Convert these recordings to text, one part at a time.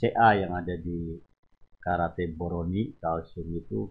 CA yang ada di karate boroni kalsium itu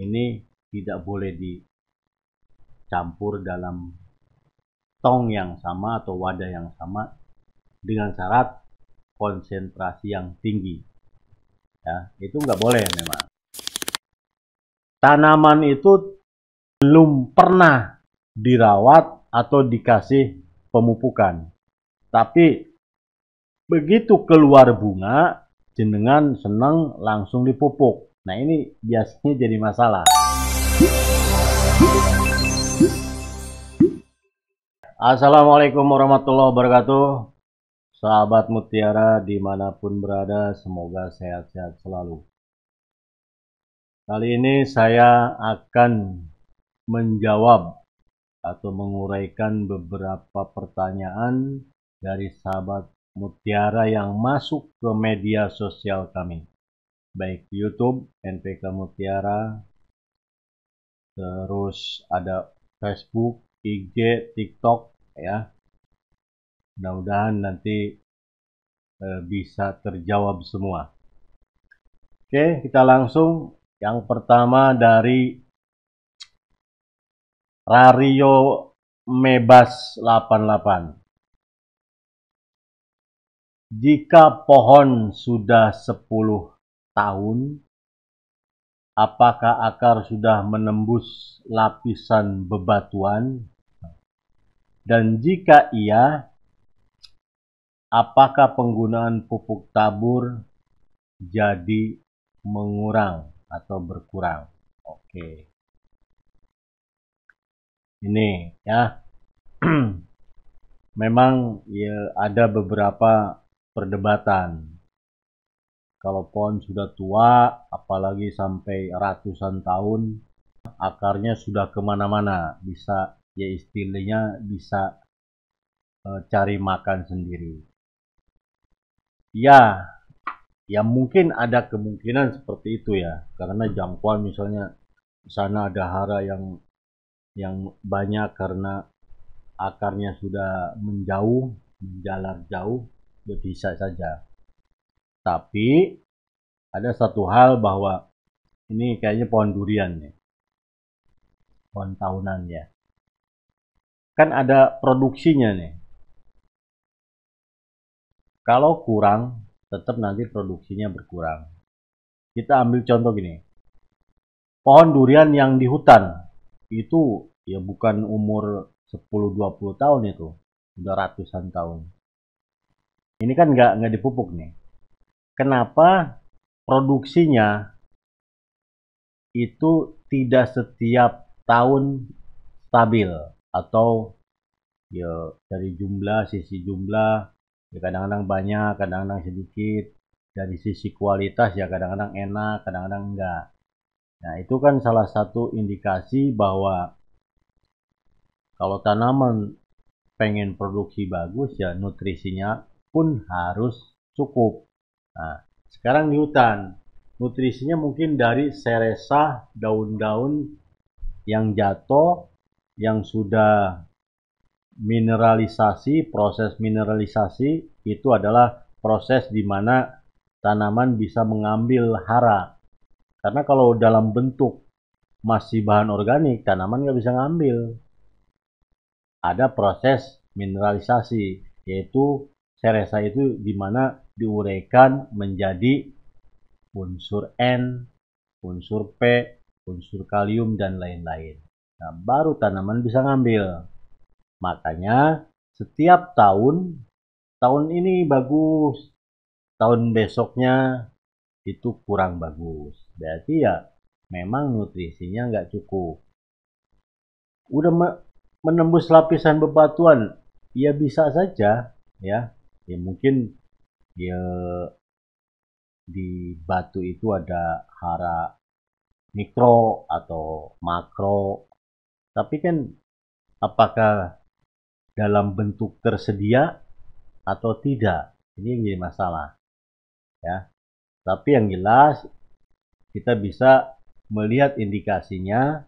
ini tidak boleh dicampur dalam tong yang sama atau wadah yang sama dengan syarat konsentrasi yang tinggi ya itu nggak boleh memang tanaman itu belum pernah dirawat atau dikasih pemupukan tapi begitu keluar bunga jenengan senang langsung dipupuk nah ini biasanya jadi masalah Assalamualaikum warahmatullahi wabarakatuh sahabat mutiara dimanapun berada semoga sehat-sehat selalu kali ini saya akan menjawab atau menguraikan beberapa pertanyaan dari sahabat mutiara yang masuk ke media sosial kami, baik YouTube NPK Mutiara, terus ada Facebook, IG, TikTok, ya. Mudah-mudahan nanti e, bisa terjawab semua. Oke, kita langsung. Yang pertama dari Rario Mebas 88. Jika pohon sudah sepuluh tahun, apakah akar sudah menembus lapisan bebatuan? Dan jika iya, apakah penggunaan pupuk tabur jadi mengurang atau berkurang? Oke. Ini ya. Memang ya ada beberapa perdebatan. Kalau pohon sudah tua, apalagi sampai ratusan tahun, akarnya sudah kemana-mana, bisa ya istilahnya bisa e, cari makan sendiri. Ya, ya mungkin ada kemungkinan seperti itu ya, karena jangkauan misalnya sana ada hara yang yang banyak karena akarnya sudah menjauh, menjalar jauh, ya bisa saja. Tapi ada satu hal bahwa ini kayaknya pohon durian nih. Pohon tahunan ya. Kan ada produksinya nih. Kalau kurang, tetap nanti produksinya berkurang. Kita ambil contoh gini. Pohon durian yang di hutan itu ya bukan umur 10-20 tahun itu. Udah ratusan tahun ini kan nggak nggak dipupuk nih kenapa produksinya itu tidak setiap tahun stabil atau ya dari jumlah sisi jumlah ya kadang-kadang banyak kadang-kadang sedikit dari sisi kualitas ya kadang-kadang enak kadang-kadang enggak nah itu kan salah satu indikasi bahwa kalau tanaman pengen produksi bagus ya nutrisinya pun harus cukup. Nah, sekarang hutan nutrisinya mungkin dari seresa daun-daun yang jatuh, yang sudah mineralisasi, proses mineralisasi itu adalah proses di mana tanaman bisa mengambil hara. Karena kalau dalam bentuk masih bahan organik, tanaman nggak bisa ngambil. Ada proses mineralisasi, yaitu seresa itu dimana mana diuraikan menjadi unsur N, unsur P, unsur kalium, dan lain-lain. Nah, baru tanaman bisa ngambil. Makanya setiap tahun, tahun ini bagus, tahun besoknya itu kurang bagus. Berarti ya memang nutrisinya nggak cukup. Udah menembus lapisan bebatuan, ya bisa saja ya ya mungkin ya di batu itu ada hara mikro atau makro tapi kan apakah dalam bentuk tersedia atau tidak ini yang jadi masalah ya tapi yang jelas kita bisa melihat indikasinya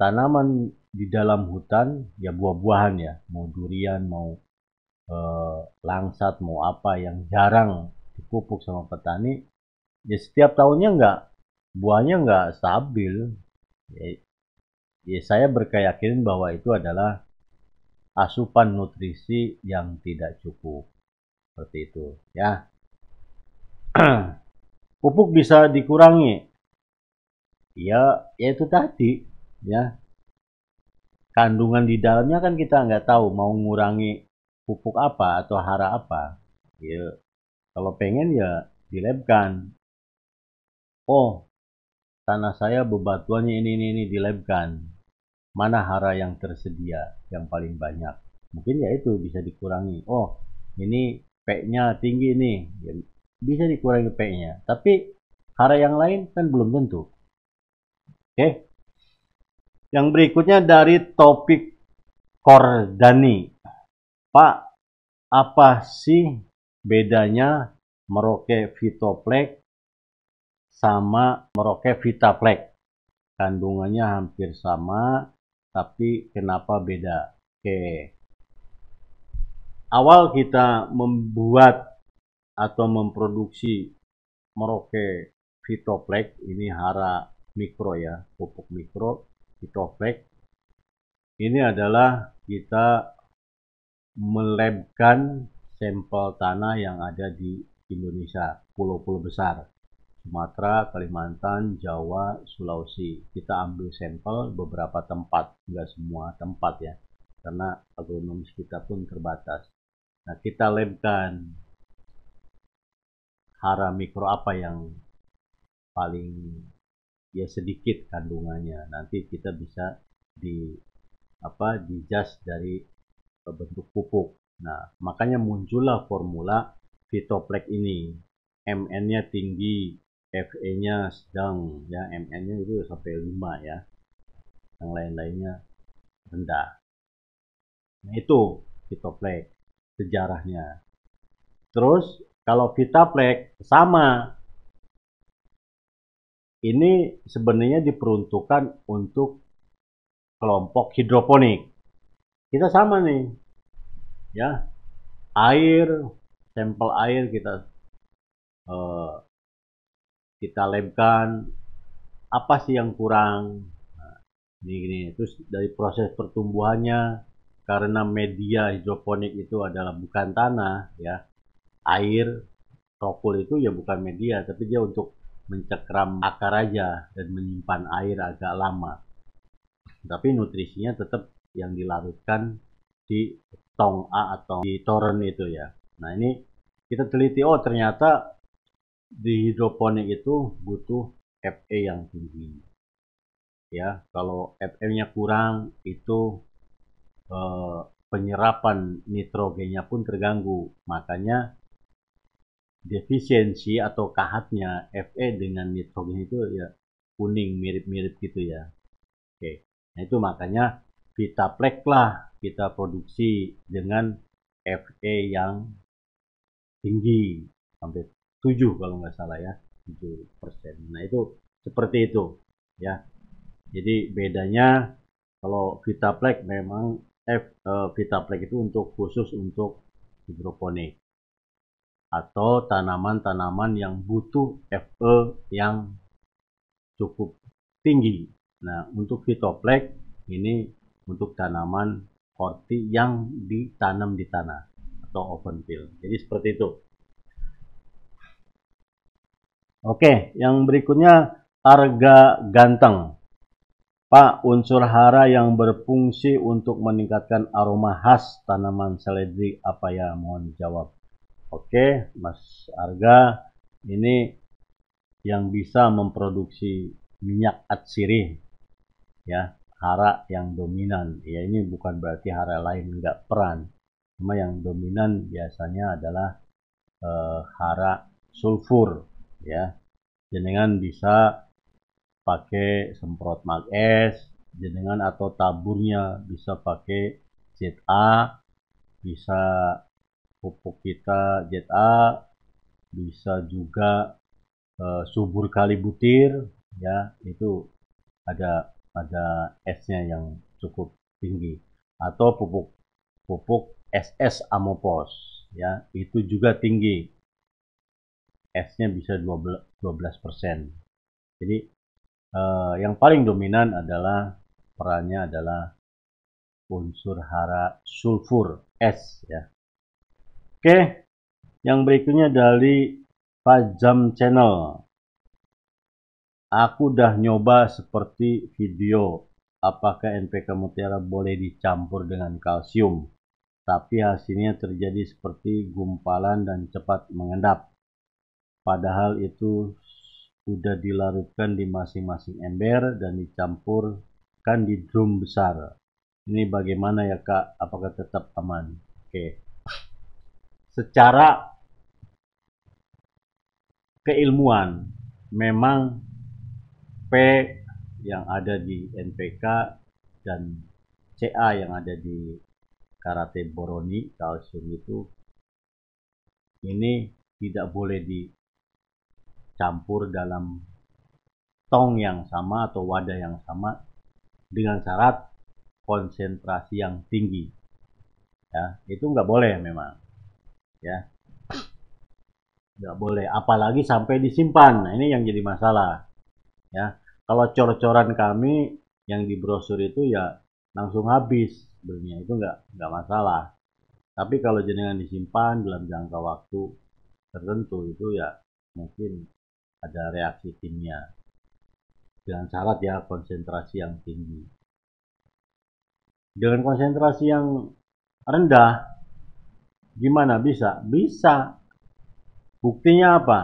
tanaman di dalam hutan ya buah-buahan ya mau durian mau Eh, langsat mau apa yang jarang dipupuk sama petani ya setiap tahunnya nggak buahnya nggak stabil ya, ya saya berkeyakinan bahwa itu adalah asupan nutrisi yang tidak cukup seperti itu ya pupuk bisa dikurangi ya ya itu tadi ya kandungan di dalamnya kan kita nggak tahu mau ngurangi pupuk apa atau hara apa ya kalau pengen ya dilebkan oh tanah saya bebatuannya ini ini ini dilebkan mana hara yang tersedia yang paling banyak mungkin ya itu bisa dikurangi oh ini P-nya tinggi nih ya, bisa dikurangi P-nya tapi hara yang lain kan belum tentu oke okay? yang berikutnya dari topik Kordani Pak, apa sih bedanya Merauke Vitoplex sama Merauke Vitaplex? Kandungannya hampir sama, tapi kenapa beda? Oke. Awal kita membuat atau memproduksi Merauke Vitoplex, ini hara mikro ya, pupuk mikro Vitoplex. Ini adalah kita melebkan sampel tanah yang ada di Indonesia, pulau-pulau besar. Sumatera, Kalimantan, Jawa, Sulawesi. Kita ambil sampel beberapa tempat, nggak semua tempat ya, karena agronomis kita pun terbatas. Nah, kita lebkan hara mikro apa yang paling ya sedikit kandungannya. Nanti kita bisa di apa di dari bentuk pupuk. Nah, makanya muncullah formula fitoplek ini. MN-nya tinggi, FE-nya sedang, ya MN-nya itu sampai 5 ya. Yang lain-lainnya rendah. Nah, itu fitoplek sejarahnya. Terus kalau Vitoplex sama ini sebenarnya diperuntukkan untuk kelompok hidroponik kita sama nih ya air sampel air kita uh, kita lemkan apa sih yang kurang nah, ini ini terus dari proses pertumbuhannya karena media hidroponik itu adalah bukan tanah ya air rokul itu ya bukan media tapi dia untuk mencekram akar aja dan menyimpan air agak lama tapi nutrisinya tetap yang dilarutkan di tong A atau di toren itu ya. Nah ini kita teliti, oh ternyata di hidroponik itu butuh Fe yang tinggi. Ya, kalau Fe-nya kurang itu eh, penyerapan nitrogennya pun terganggu. Makanya defisiensi atau kahatnya Fe dengan nitrogen itu ya kuning mirip-mirip gitu ya. Oke. Nah itu makanya Vitaplek lah kita produksi dengan FE yang tinggi sampai 7 kalau nggak salah ya 7 persen nah itu seperti itu ya jadi bedanya kalau Vita Plek memang F, eh, Plek itu untuk khusus untuk hidroponik atau tanaman-tanaman yang butuh FE yang cukup tinggi. Nah, untuk Vita Plek ini untuk tanaman horti yang ditanam di tanah atau open field. Jadi seperti itu. Oke, yang berikutnya harga ganteng. Pak, unsur hara yang berfungsi untuk meningkatkan aroma khas tanaman seledri apa ya? Mohon jawab Oke, Mas Arga, ini yang bisa memproduksi minyak atsiri ya hara yang dominan. Ya ini bukan berarti hara lain nggak peran. Cuma yang dominan biasanya adalah e, hara sulfur. Ya, jenengan bisa pakai semprot mag es, jenengan atau taburnya bisa pakai ZA, bisa pupuk kita ZA, bisa juga e, subur kali butir, ya itu ada pada S-nya yang cukup tinggi atau pupuk pupuk SS amopos ya itu juga tinggi S-nya bisa 12 persen jadi eh, yang paling dominan adalah perannya adalah unsur hara sulfur S ya oke yang berikutnya dari Pajam Channel Aku dah nyoba seperti video, apakah NPK mutiara boleh dicampur dengan kalsium, tapi hasilnya terjadi seperti gumpalan dan cepat mengendap. Padahal itu sudah dilarutkan di masing-masing ember dan dicampurkan di drum besar. Ini bagaimana ya kak? Apakah tetap aman? Oke. Secara keilmuan memang yang ada di NPK dan CA yang ada di karate boroni kalsium itu ini tidak boleh dicampur dalam tong yang sama atau wadah yang sama dengan syarat konsentrasi yang tinggi ya itu nggak boleh memang ya nggak boleh apalagi sampai disimpan nah ini yang jadi masalah ya kalau cor-coran kami yang di brosur itu ya langsung habis sebenarnya itu nggak nggak masalah tapi kalau jenengan disimpan dalam jangka waktu tertentu itu ya mungkin ada reaksi kimia dengan syarat ya konsentrasi yang tinggi dengan konsentrasi yang rendah gimana bisa bisa buktinya apa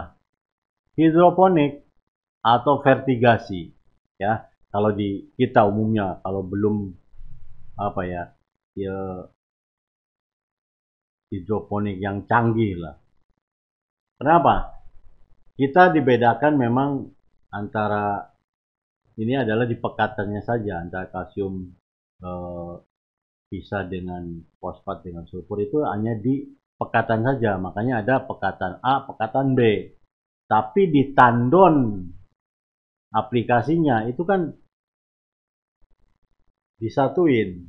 hidroponik atau vertigasi ya kalau di kita umumnya kalau belum apa ya ya hidroponik yang canggih lah kenapa kita dibedakan memang antara ini adalah di pekatannya saja antara kalsium eh, bisa dengan fosfat dengan sulfur itu hanya di pekatan saja makanya ada pekatan A pekatan B tapi di tandon aplikasinya itu kan disatuin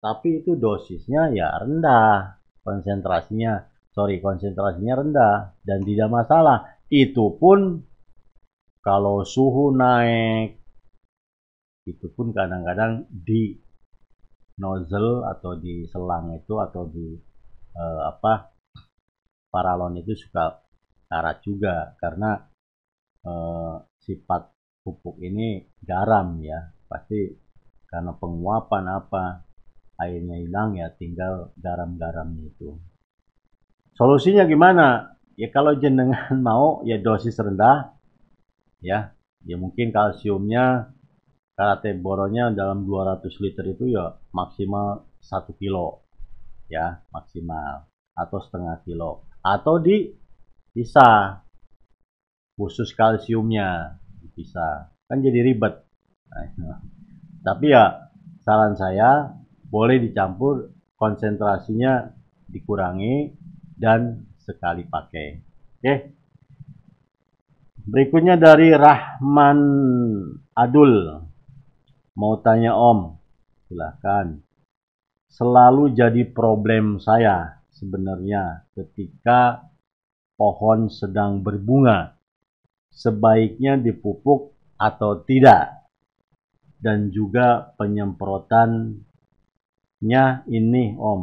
tapi itu dosisnya ya rendah konsentrasinya sorry konsentrasinya rendah dan tidak masalah itu pun kalau suhu naik itu pun kadang-kadang di nozzle atau di selang itu atau di eh, apa paralon itu suka karat juga karena eh, sifat pupuk ini garam ya pasti karena penguapan apa airnya hilang ya tinggal garam garam itu solusinya gimana ya kalau jenengan mau ya dosis rendah ya ya mungkin kalsiumnya karate boronya dalam 200 liter itu ya maksimal 1 kilo ya maksimal atau setengah kilo atau di bisa khusus kalsiumnya bisa kan jadi ribet nah, tapi ya saran saya boleh dicampur konsentrasinya dikurangi dan sekali pakai oke berikutnya dari Rahman Adul mau tanya Om silahkan selalu jadi problem saya sebenarnya ketika pohon sedang berbunga sebaiknya dipupuk atau tidak dan juga penyemprotannya ini Om.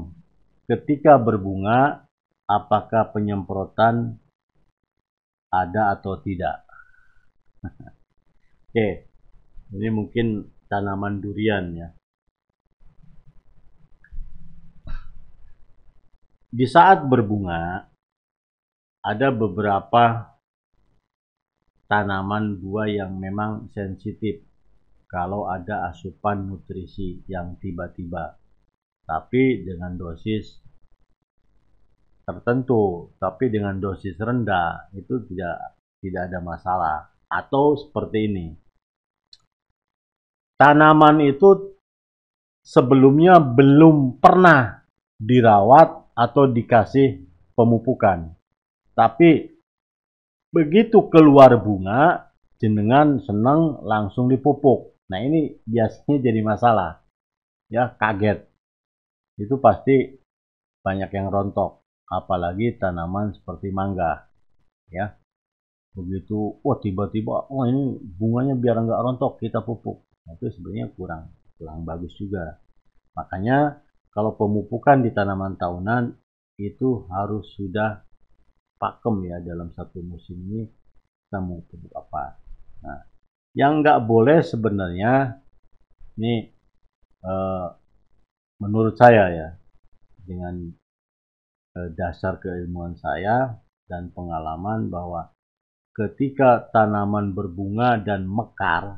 Ketika berbunga, apakah penyemprotan ada atau tidak? Oke, ini mungkin tanaman durian ya. Di saat berbunga, ada beberapa tanaman buah yang memang sensitif kalau ada asupan nutrisi yang tiba-tiba. Tapi dengan dosis tertentu, tapi dengan dosis rendah itu tidak tidak ada masalah. Atau seperti ini. Tanaman itu sebelumnya belum pernah dirawat atau dikasih pemupukan. Tapi begitu keluar bunga jenengan senang langsung dipupuk nah ini biasanya jadi masalah ya kaget itu pasti banyak yang rontok apalagi tanaman seperti mangga ya begitu wah tiba-tiba oh ini bunganya biar nggak rontok kita pupuk nah, itu sebenarnya kurang kurang bagus juga makanya kalau pemupukan di tanaman tahunan itu harus sudah pakem ya dalam satu musim ini kita mau produk apa. Nah, yang nggak boleh sebenarnya ini eh, menurut saya ya dengan eh, dasar keilmuan saya dan pengalaman bahwa ketika tanaman berbunga dan mekar,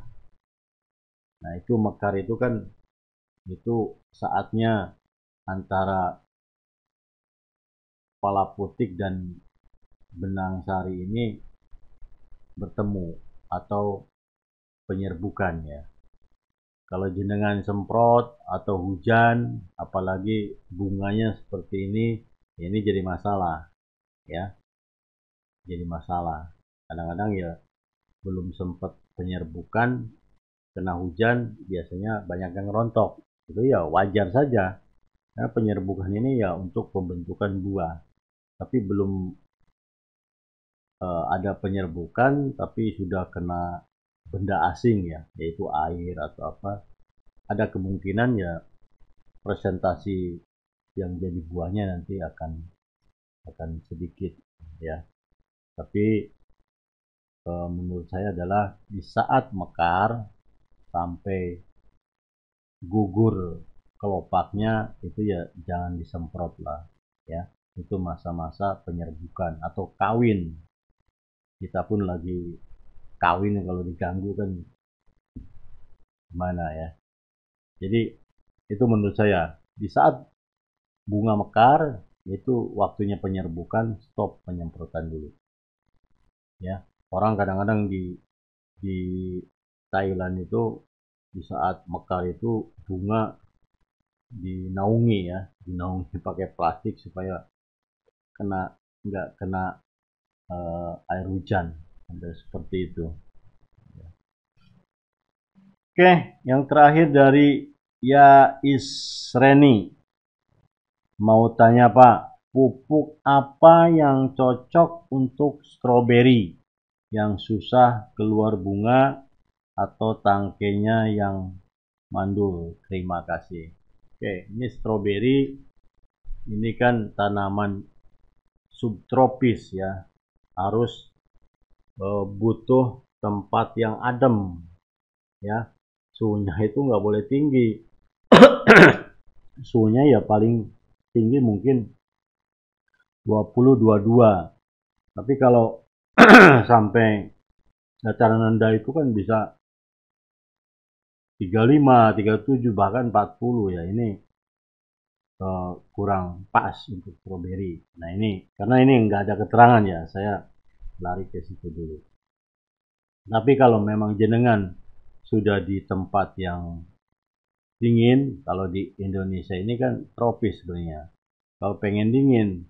nah itu mekar itu kan itu saatnya antara kepala putik dan benang sari ini bertemu atau penyerbukan ya. Kalau jenengan semprot atau hujan, apalagi bunganya seperti ini, ya ini jadi masalah ya. Jadi masalah. Kadang-kadang ya belum sempat penyerbukan kena hujan biasanya banyak yang rontok. Itu ya wajar saja. Karena penyerbukan ini ya untuk pembentukan buah. Tapi belum Eh, ada penyerbukan tapi sudah kena benda asing ya, yaitu air atau apa, ada kemungkinan ya presentasi yang jadi buahnya nanti akan akan sedikit ya. Tapi e, menurut saya adalah di saat mekar sampai gugur kelopaknya itu ya jangan disemprot lah ya. Itu masa-masa penyerbukan atau kawin kita pun lagi kawin ya, kalau diganggu kan gimana ya jadi itu menurut saya di saat bunga mekar itu waktunya penyerbukan stop penyemprotan dulu ya orang kadang-kadang di di Thailand itu di saat mekar itu bunga dinaungi ya dinaungi pakai plastik supaya kena nggak kena uh, air hujan ada seperti itu ya. oke yang terakhir dari ya Isreni mau tanya Pak pupuk apa yang cocok untuk stroberi yang susah keluar bunga atau tangkainya yang mandul terima kasih oke ini stroberi ini kan tanaman subtropis ya harus uh, butuh tempat yang adem ya suhunya itu nggak boleh tinggi suhunya ya paling tinggi mungkin 2022 tapi kalau sampai dataran rendah itu kan bisa 35, 37 bahkan 40 ya ini uh, kurang pas untuk stroberi. Nah ini karena ini nggak ada keterangan ya, saya lari ke situ dulu. Tapi kalau memang jenengan sudah di tempat yang dingin, kalau di Indonesia ini kan tropis sebenarnya. Kalau pengen dingin,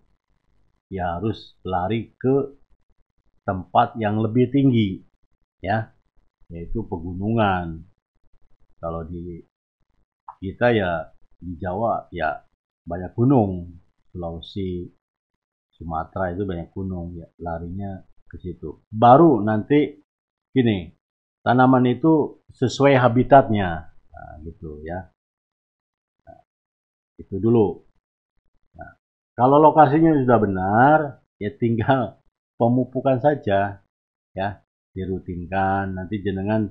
ya harus lari ke tempat yang lebih tinggi, ya, yaitu pegunungan. Kalau di kita ya di Jawa ya banyak gunung Sulawesi Sumatera itu banyak gunung ya larinya ke situ baru nanti gini tanaman itu sesuai habitatnya nah, gitu ya nah, itu dulu nah, kalau lokasinya sudah benar ya tinggal pemupukan saja ya dirutinkan nanti jenengan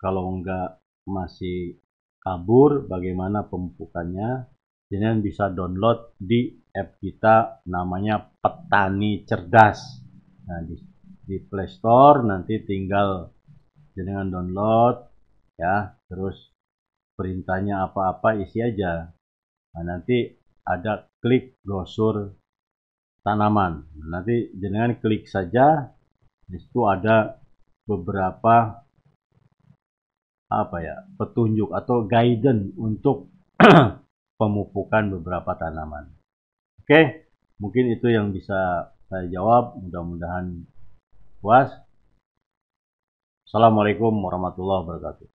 kalau enggak masih kabur bagaimana pemupukannya jadi Jangan bisa download di app kita namanya Petani Cerdas. Nah, di, di Play Store nanti tinggal jangan download ya, terus perintahnya apa-apa isi aja. Nah, nanti ada klik gosur tanaman. Nah, nanti jenengan klik saja di situ ada beberapa apa ya petunjuk atau guidance untuk nah, pemupukan beberapa tanaman. Oke, mungkin itu yang bisa saya jawab. Mudah-mudahan puas. Assalamualaikum warahmatullahi wabarakatuh.